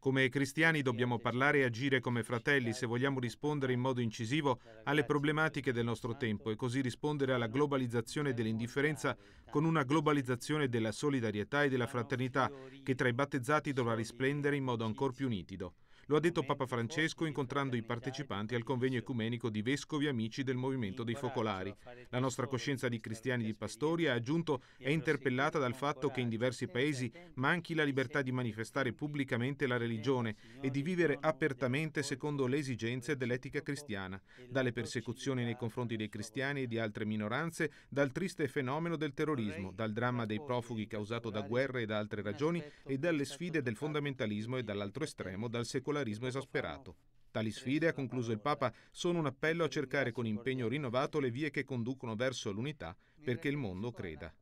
Come cristiani dobbiamo parlare e agire come fratelli se certo. vogliamo rispondere in modo incisivo alle problematiche del nostro tempo e così rispondere alla globalizzazione dell'indifferenza con una globalizzazione della solidarietà e della fraternità che tra i battezzati dovrà risplendere in modo ancora più nitido. Lo ha detto Papa Francesco incontrando i partecipanti al convegno ecumenico di vescovi amici del movimento dei focolari. La nostra coscienza di cristiani di pastori, ha aggiunto, è interpellata dal fatto che in diversi paesi manchi la libertà di manifestare pubblicamente la religione e di vivere apertamente secondo le esigenze dell'etica cristiana, dalle persecuzioni nei confronti dei cristiani e di altre minoranze, dal triste fenomeno del terrorismo, dal dramma dei profughi causato da guerre e da altre ragioni e dalle sfide del fondamentalismo e dall'altro estremo, dal secolarismo secolarismo esasperato. Tali sfide, ha concluso il Papa, sono un appello a cercare con impegno rinnovato le vie che conducono verso l'unità perché il mondo creda.